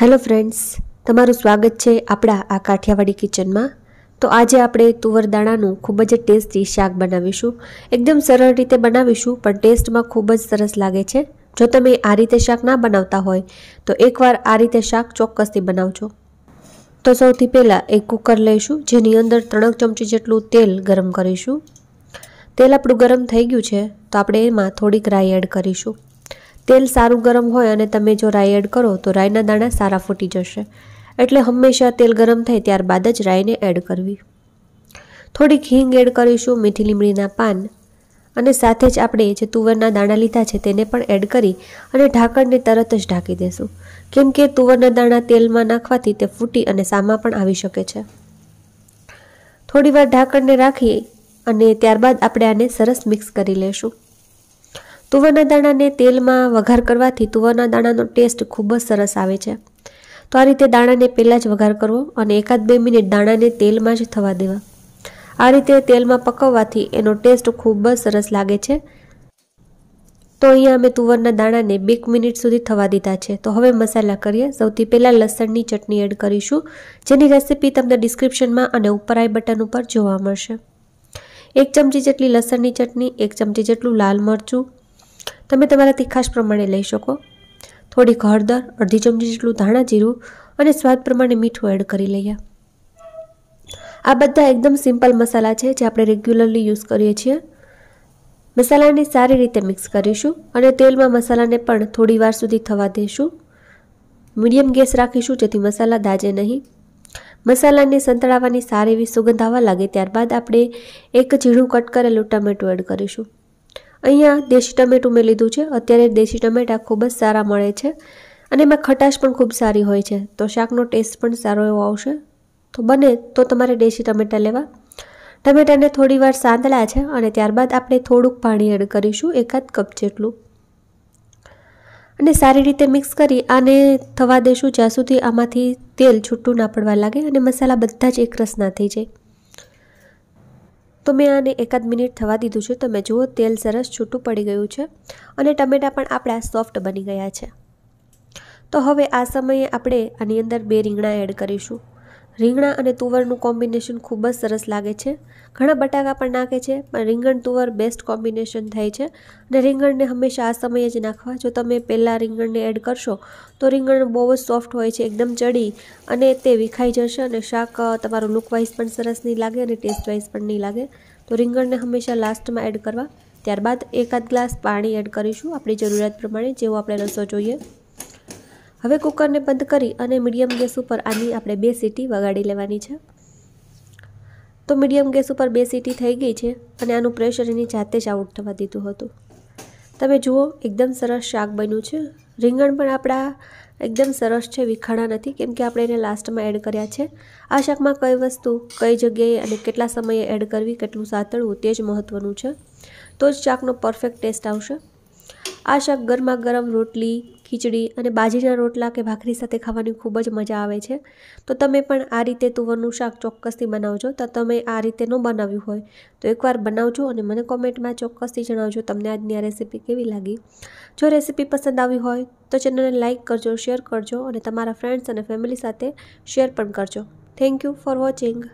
hello friends તમારું સ્વાગત છે આપણા આ કાઠિયાવાડી કિચનમાં તો આજે આપણે તુવર દાણાનું ખૂબ જ ટેસ્ટી શાક બનાવીશું એકદમ સરળ રીતે બનાવીશું પણ ટેસ્ટમાં ખૂબ જ સરસ લાગે છે જો તમે આ રીતે શાક ના બનાવતા હોય તો એકવાર આ રીતે શાક ચોક્કસથી બનાવજો તો સૌથી પહેલાં એક કુકર લઈશું જેની અંદર ત્રણક ચમચી જેટલું તેલ ગરમ કરીશું તેલ આપણું ગરમ થઈ ગયું છે તો આપણે એમાં થોડીક રાઈ એડ કરીશું તેલ સારું ગરમ હોય અને તમે જો રાઈ એડ કરો તો રાઈના દાણા સારા ફૂટી જશે એટલે હંમેશા તેલ ગરમ થાય ત્યારબાદ જ રાઈને એડ કરવી થોડીક હિંગ એડ કરીશું મીઠી લીમડીના પાન અને સાથે જ આપણે જે તુવરના દાણા લીધા છે તેને પણ એડ કરી અને ઢાંકણને તરત જ ઢાંકી દેશું કેમ કે તુવરના દાણા તેલમાં નાખવાથી તે ફૂટી અને સામા પણ આવી શકે છે થોડીવાર ઢાંકણને રાખી અને ત્યારબાદ આપણે આને સરસ મિક્સ કરી લઈશું તુવરના દાણાને તેલમાં વઘાર કરવાથી તુવરના દાણાનો ટેસ્ટ ખૂબ જ સરસ આવે છે તો આ રીતે દાણાને પહેલાં જ વઘાર કરવો અને એકાદ બે મિનિટ દાણાને તેલમાં જ થવા દેવા આ રીતે તેલમાં પકવવાથી એનો ટેસ્ટ ખૂબ જ સરસ લાગે છે તો અહીંયા અમે તુવરના દાણાને બે મિનિટ સુધી થવા દીધા છે તો હવે મસાલા કરીએ સૌથી પહેલાં લસણની ચટણી એડ કરીશું જેની રેસિપી તમને ડિસ્ક્રિપ્શનમાં અને ઉપર આઈ બટન ઉપર જોવા મળશે એક ચમચી જેટલી લસણની ચટણી એક ચમચી જેટલું લાલ મરચું તમે તમારા તીખાશ પ્રમાણે લઈ શકો થોડીક હળદર અડધી ચમચી જેટલું ધાણા જીરું અને સ્વાદ પ્રમાણે મીઠું એડ કરી લઈએ આ બધા એકદમ સિમ્પલ મસાલા છે જે આપણે રેગ્યુલરલી યુઝ કરીએ છીએ મસાલાને સારી રીતે મિક્સ કરીશું અને તેલમાં મસાલાને પણ થોડી વાર સુધી થવા દઈશું મીડિયમ ગેસ રાખીશું જેથી મસાલા દાજે નહીં મસાલાને સંતળાવાની સારી એવી સુગંધ આવવા લાગે ત્યારબાદ આપણે એક ઝીણું કટ કરેલું ટમેટું એડ કરીશું અહીંયા દેશી ટમેટું મેં લીધું છે અત્યારે દેશી ટમેટા ખૂબ જ સારા મળે છે અને એમાં ખટાશ પણ ખૂબ સારી હોય છે તો શાકનો ટેસ્ટ પણ સારો એવો આવશે તો બને તો તમારે દેશી ટમેટા લેવા ટમેટાને થોડીવાર સાંતળા છે અને ત્યારબાદ આપણે થોડુંક પાણી એડ કરીશું એકાદ કપ જેટલું અને સારી રીતે મિક્સ કરી આને થવા દેશું જ્યાં સુધી આમાંથી તેલ છૂટું ના પડવા લાગે અને મસાલા બધા જ એકરસ ના થઈ જાય તો મેં આને એકાદ મિનિટ થવા દીધું છે તમે જુઓ તેલ સરસ છૂટું પડી ગયું છે અને ટમેટાં પણ આપણા સોફ્ટ બની ગયા છે તો હવે આ સમયે આપણે આની અંદર બે રીંગણા એડ કરીશું રીંગણા અને તુવરનું કોમ્બિનેશન ખૂબ જ સરસ લાગે છે ઘણા બટાકા પણ નાખે છે પણ રીંગણ તુવર બેસ્ટ કોમ્બિનેશન થાય છે અને રીંગણને હંમેશા આ સમયે જ નાખવા જો તમે પહેલાં રીંગણને એડ કરશો તો રીંગણ બહુ જ સોફ્ટ હોય છે એકદમ ચડી અને તે વિખાઈ જશે અને શાક તમારું લુકવાઇઝ પણ સરસ નહીં લાગે અને ટેસ્ટ વાઇઝ પણ નહીં લાગે તો રીંગણને હંમેશા લાસ્ટમાં એડ કરવા ત્યારબાદ એકાદ ગ્લાસ પાણી એડ કરીશું આપણી જરૂરિયાત પ્રમાણે જેવો આપણે રસો જોઈએ હવે કુકરને બંધ કરી અને મીડિયમ ગેસ ઉપર આની આપણે બે સીટી વગાડી લેવાની છે તો મીડિયમ ગેસ ઉપર બે સીટી થઈ ગઈ છે અને આનું પ્રેશર એની જાતે જ આઉટ થવા દીધું હતું તમે જુઓ એકદમ સરસ શાક બન્યું છે રીંગણ પણ આપણા એકદમ સરસ છે વિખાણા નથી કેમ કે આપણે એને લાસ્ટમાં એડ કર્યા છે આ શાકમાં કઈ વસ્તુ કઈ જગ્યાએ અને કેટલા સમયે એડ કરવી કેટલું સાતળવું તે જ મહત્ત્વનું છે તો જ શાકનો પરફેક્ટ ટેસ્ટ આવશે આ શાક ગરમા ગરમ રોટલી ખીચડી અને બાજરીના રોટલા કે ભાખરી સાથે ખાવાની ખૂબ જ મજા આવે છે તો તમે પણ આ રીતે તુવરનું શાક ચોક્કસથી બનાવજો તો તમે આ રીતે ન બનાવ્યું હોય તો એકવાર બનાવજો અને મને કોમેન્ટમાં ચોક્કસથી જણાવજો તમને આજની આ રેસીપી કેવી લાગી જો રેસીપી પસંદ આવી હોય તો ચેનલને લાઇક કરજો શેર કરજો અને તમારા ફ્રેન્ડ્સ અને ફેમિલી સાથે શેર પણ કરજો થેન્ક યુ ફોર વોચિંગ